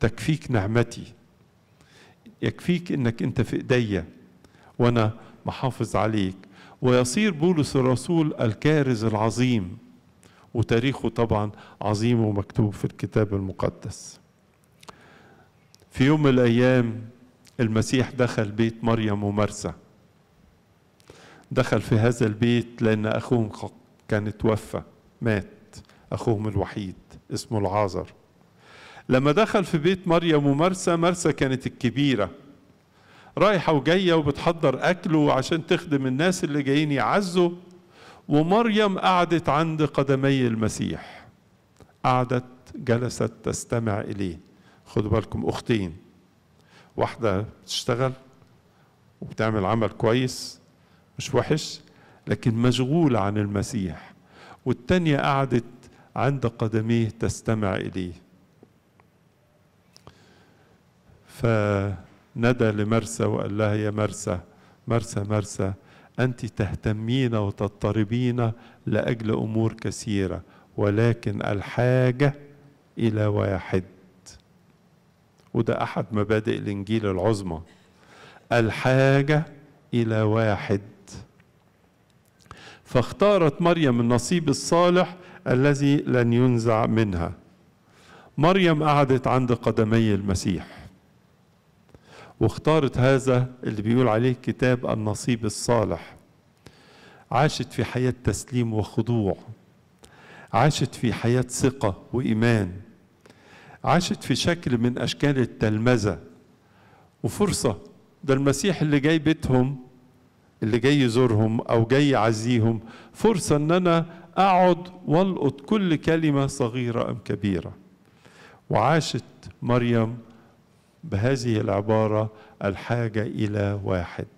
تكفيك نعمتي يكفيك انك انت في ايديا وانا محافظ عليك ويصير بولس الرسول الكارز العظيم وتاريخه طبعا عظيم ومكتوب في الكتاب المقدس في يوم من الايام المسيح دخل بيت مريم ومرسى دخل في هذا البيت لان اخوهم كان توفى مات اخوهم الوحيد اسمه العازر لما دخل في بيت مريم ومرسى مرسى كانت الكبيرة رايحة وجاية وبتحضر أكله عشان تخدم الناس اللي جايين يعزوا ومريم قعدت عند قدمي المسيح قعدت جلست تستمع إليه خدوا بالكم أختين واحدة بتشتغل وبتعمل عمل كويس مش وحش لكن مشغولة عن المسيح والتانية قعدت عند قدميه تستمع إليه فندى لمرسى وقال لها يا مرسى مرسى مرسى أنت تهتمين وتضطربين لأجل أمور كثيرة ولكن الحاجة إلى واحد وده أحد مبادئ الإنجيل العظمى الحاجة إلى واحد فاختارت مريم النصيب الصالح الذي لن ينزع منها مريم قعدت عند قدمي المسيح واختارت هذا اللي بيقول عليه كتاب النصيب الصالح عاشت في حياة تسليم وخضوع عاشت في حياة ثقة وإيمان عاشت في شكل من أشكال التلمذة وفرصة ده المسيح اللي جاي بيتهم اللي جاي يزورهم أو جاي يعزيهم فرصة إن أنا أقعد والقط كل كلمة صغيرة أم كبيرة وعاشت مريم بهذه العباره الحاجه الى واحد